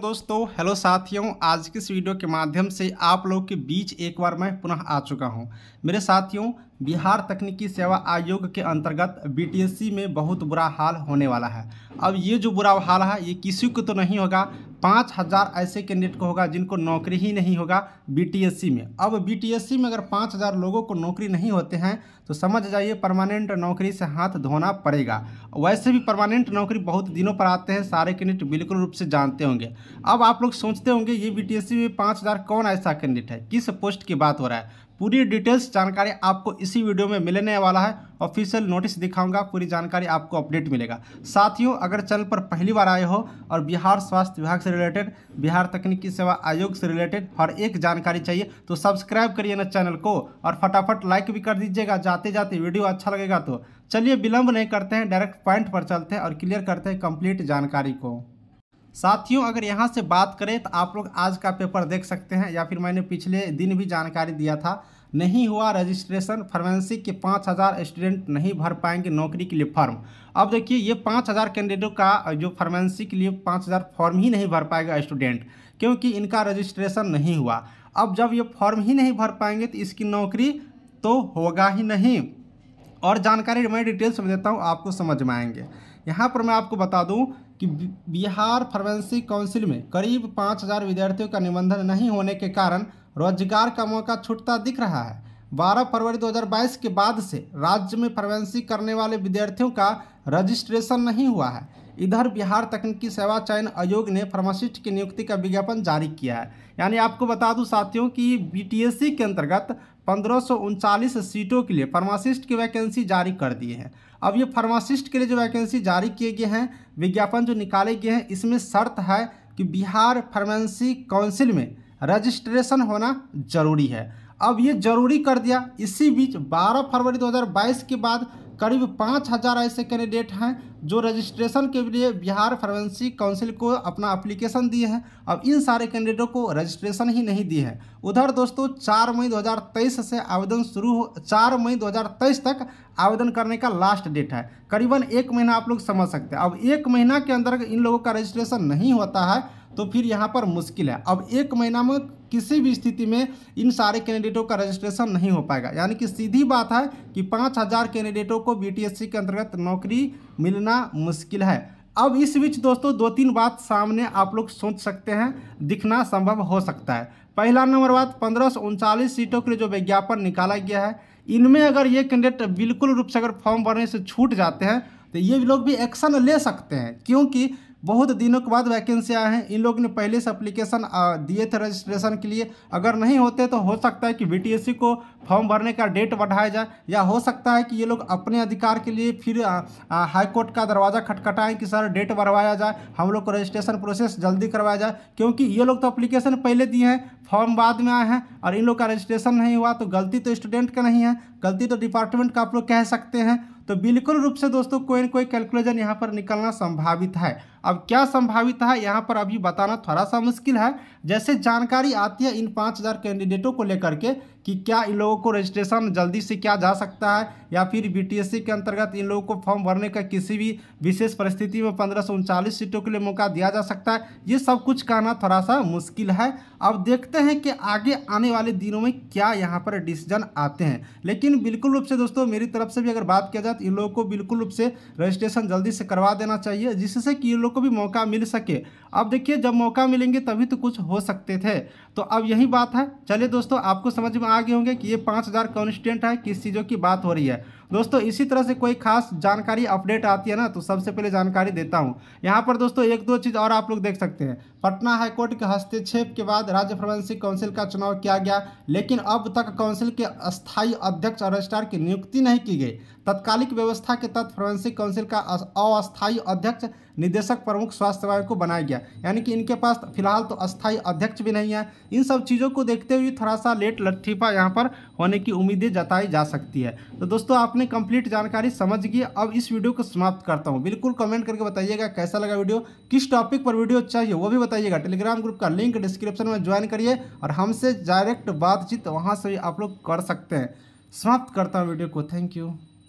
दोस्तों हेलो साथियों आज की इस वीडियो के माध्यम से आप लोग के बीच एक बार मैं पुनः आ चुका हूं मेरे साथियों बिहार तकनीकी सेवा आयोग के अंतर्गत बी में बहुत बुरा हाल होने वाला है अब ये जो बुरा हाल है ये किसी को तो नहीं होगा पाँच हज़ार ऐसे कैंडिडेट को होगा जिनको नौकरी ही नहीं होगा बी में अब बी में अगर पाँच हज़ार लोगों को नौकरी नहीं होते हैं तो समझ जाइए परमानेंट नौकरी से हाथ धोना पड़ेगा वैसे भी परमानेंट नौकरी बहुत दिनों पर आते हैं सारे कैंडिडेट बिल्कुल रूप से जानते होंगे अब आप लोग सोचते होंगे ये बी में पाँच हज़ार कौन ऐसा कैंडिडेट है किस पोस्ट की बात हो रहा है पूरी डिटेल्स जानकारी आपको इसी वीडियो में मिलने वाला है ऑफिशियल नोटिस दिखाऊंगा पूरी जानकारी आपको अपडेट मिलेगा साथियों अगर चैनल पर पहली बार आए हो और बिहार स्वास्थ्य विभाग से रिलेटेड बिहार तकनीकी सेवा आयोग से रिलेटेड हर एक जानकारी चाहिए तो सब्सक्राइब करिए ना चैनल को और फटाफट लाइक भी कर दीजिएगा जाते जाते वीडियो अच्छा लगेगा तो चलिए विलंब नहीं करते हैं डायरेक्ट पॉइंट पर चलते हैं और क्लियर करते हैं कंप्लीट जानकारी को साथियों अगर यहाँ से बात करें तो आप लोग आज का पेपर देख सकते हैं या फिर मैंने पिछले दिन भी जानकारी दिया था नहीं हुआ रजिस्ट्रेशन फार्मेंसी के पाँच हज़ार स्टूडेंट नहीं भर पाएंगे नौकरी के लिए फॉर्म अब देखिए ये पाँच हज़ार कैंडिडेटों का जो फार्मेंसी के लिए पाँच हज़ार फॉर्म ही नहीं भर पाएगा स्टूडेंट क्योंकि इनका रजिस्ट्रेशन नहीं हुआ अब जब ये फॉर्म ही नहीं भर पाएंगे तो इसकी नौकरी तो होगा ही नहीं और जानकारी मैं डिटेल्स में देता हूँ आपको समझ में आएंगे यहाँ पर मैं आपको बता दूँ कि बिहार फॉरेंसिक काउंसिल में करीब पाँच हज़ार विद्यार्थियों का निबंधन नहीं होने के कारण रोजगार का मौका छूटता दिख रहा है 12 फरवरी 2022 के बाद से राज्य में फार्मेंसी करने वाले विद्यार्थियों का रजिस्ट्रेशन नहीं हुआ है इधर बिहार तकनीकी सेवा चयन आयोग ने फार्मासिस्ट की नियुक्ति का विज्ञापन जारी किया है यानी आपको बता दूं साथियों कि बीटीएससी के अंतर्गत पंद्रह सीटों के लिए फार्मासिस्ट की वैकेंसी जारी कर दी है अब ये फार्मासिस्ट के लिए जो वैकेंसी जारी किए गए हैं विज्ञापन जो निकाले गए हैं इसमें शर्त है कि बिहार फार्मेंसी काउंसिल में रजिस्ट्रेशन होना जरूरी है अब ये जरूरी कर दिया इसी बीच 12 फरवरी 2022 के बाद करीब पाँच हज़ार ऐसे कैंडिडेट हैं जो रजिस्ट्रेशन के लिए बिहार फार्मेंसी काउंसिल को अपना अप्लीकेशन दिए हैं अब इन सारे कैंडिडेटों को रजिस्ट्रेशन ही नहीं दिए हैं उधर दोस्तों चार मई 2023 से आवेदन शुरू हो चार मई 2023 तक आवेदन करने का लास्ट डेट है करीबन एक महीना आप लोग समझ सकते हैं अब एक महीना के अंदर इन लोगों का रजिस्ट्रेशन नहीं होता है तो फिर यहाँ पर मुश्किल है अब एक महीना में किसी भी स्थिति में इन सारे कैंडिडेटों का रजिस्ट्रेशन नहीं हो पाएगा यानी कि सीधी बात है कि पाँच हज़ार कैंडिडेटों को बीटीएससी के अंतर्गत नौकरी मिलना मुश्किल है अब इस बीच दोस्तों दो तीन बात सामने आप लोग सोच सकते हैं दिखना संभव हो सकता है पहला नंबर बात पंद्रह सीटों के लिए जो विज्ञापन निकाला गया है इनमें अगर ये कैंडिडेट बिल्कुल रूप से अगर फॉर्म भरने से छूट जाते हैं तो ये लोग भी एक्शन ले सकते हैं क्योंकि बहुत दिनों के बाद वैकेंसी आए हैं इन लोग ने पहले से अप्लीकेशन दिए थे रजिस्ट्रेशन के लिए अगर नहीं होते तो हो सकता है कि बी को फॉर्म भरने का डेट बढ़ाया जाए या हो सकता है कि ये लोग अपने अधिकार के लिए फिर हाईकोर्ट का दरवाज़ा खटखटाएं कि सर डेट बढ़वाया जाए हम लोग को रजिस्ट्रेशन प्रोसेस जल्दी करवाया जाए क्योंकि ये लोग तो अप्लीकेशन पहले दिए हैं फॉर्म बाद में आए हैं और इन लोग का रजिस्ट्रेशन नहीं हुआ तो गलती तो स्टूडेंट का नहीं है गलती तो डिपार्टमेंट का आप लोग कह सकते हैं तो बिल्कुल रूप से दोस्तों कोई ना कोई कैलकुलेशन यहाँ पर निकलना संभावित है अब क्या संभावित है यहाँ पर अभी बताना थोड़ा सा मुश्किल है जैसे जानकारी आती है इन पाँच हज़ार कैंडिडेटों को लेकर के कि क्या इन लोगों को रजिस्ट्रेशन जल्दी से किया जा सकता है या फिर बीटीएससी के अंतर्गत इन लोगों को फॉर्म भरने का किसी भी विशेष परिस्थिति में पंद्रह सीटों के लिए मौका दिया जा सकता है ये सब कुछ कहना थोड़ा सा मुश्किल है अब देखते हैं कि आगे आने वाले दिनों में क्या यहाँ पर डिसीजन आते हैं लेकिन बिल्कुल रूप से दोस्तों मेरी तरफ से भी अगर बात किया जाए तो इन लोगों को बिल्कुल रूप से रजिस्ट्रेशन जल्दी से करवा देना चाहिए जिससे कि इन लोग को भी मौका मिल सके अब देखिए जब मौका मिलेंगे तभी तो कुछ हो सकते थे तो अब यही बात है चलिए दोस्तों आपको समझ में आ आगे होंगे कि ये पाँच हज़ार कॉन्स्टेंट है किस चीज़ों की बात हो रही है दोस्तों इसी तरह से कोई खास जानकारी अपडेट आती है ना तो सबसे पहले जानकारी देता हूँ यहाँ पर दोस्तों एक दो चीज़ और आप लोग देख सकते हैं पटना हाईकोर्ट के हस्तक्षेप के बाद राज्य फॉरेंसिक काउंसिल का चुनाव किया गया लेकिन अब तक काउंसिल के अस्थायी अध्यक्ष और रजिस्ट्रार की नियुक्ति नहीं की गई तत्कालिक व्यवस्था के तहत फॉरेंसिक काउंसिल का अस्थायी अध्यक्ष निदेशक प्रमुख स्वास्थ्य सेवा को बनाया गया यानी कि इनके पास फिलहाल तो अस्थायी अध्यक्ष भी नहीं है इन सब चीज़ों को देखते हुए थोड़ा सा लेट लट्ठीफा यहाँ पर होने की उम्मीदें जताई जा सकती है तो दोस्तों आप आपने कंप्लीट जानकारी समझ गई अब इस वीडियो को समाप्त करता हूँ बिल्कुल कमेंट करके बताइएगा कैसा लगा वीडियो किस टॉपिक पर वीडियो चाहिए वो भी बताइएगा टेलीग्राम ग्रुप का लिंक डिस्क्रिप्शन में ज्वाइन करिए और हमसे डायरेक्ट बातचीत वहाँ से भी आप लोग कर सकते हैं समाप्त करता हूँ वीडियो को थैंक यू